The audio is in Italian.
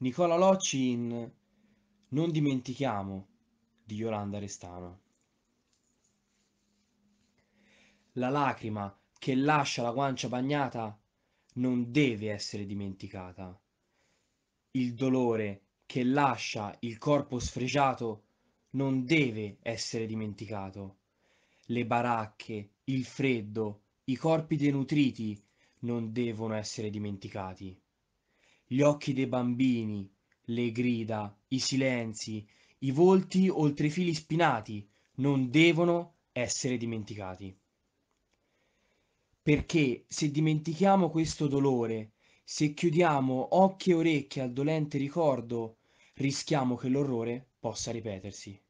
Nicola Locci in Non dimentichiamo di Yolanda Restano. La lacrima che lascia la guancia bagnata non deve essere dimenticata. Il dolore che lascia il corpo sfregiato non deve essere dimenticato. Le baracche, il freddo, i corpi denutriti non devono essere dimenticati gli occhi dei bambini, le grida, i silenzi, i volti oltre i fili spinati non devono essere dimenticati. Perché se dimentichiamo questo dolore, se chiudiamo occhi e orecchie al dolente ricordo, rischiamo che l'orrore possa ripetersi.